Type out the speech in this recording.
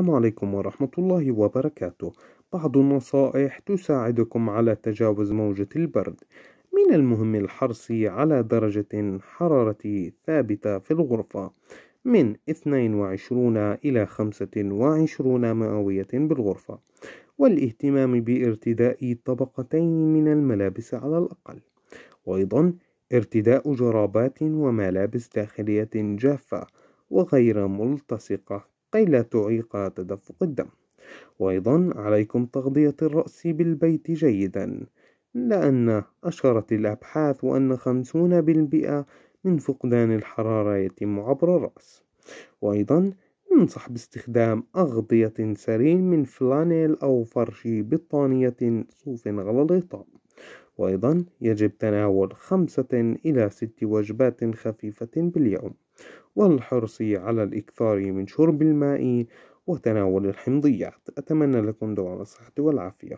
السلام عليكم ورحمة الله وبركاته بعض النصائح تساعدكم على تجاوز موجة البرد من المهم الحرص على درجة حرارة ثابتة في الغرفة من 22 إلى 25 مئوية بالغرفة والاهتمام بارتداء طبقتين من الملابس على الأقل وأيضا ارتداء جرابات وملابس داخلية جافة وغير ملتصقة كي لا تعيق تدفق الدم وأيضا عليكم تغطية الرأس بالبيت جيدا لأن أشرت الأبحاث أن خمسون بالمئة من فقدان الحرارة يتم عبر الرأس وأيضا ينصح باستخدام أغطية سرير من فلانيل أو فرش بطانية صوف على الغطاء وأيضا يجب تناول خمسة إلى ست وجبات خفيفة باليوم والحرص على الإكثار من شرب الماء وتناول الحمضيات أتمنى لكم دوام الصحة والعافية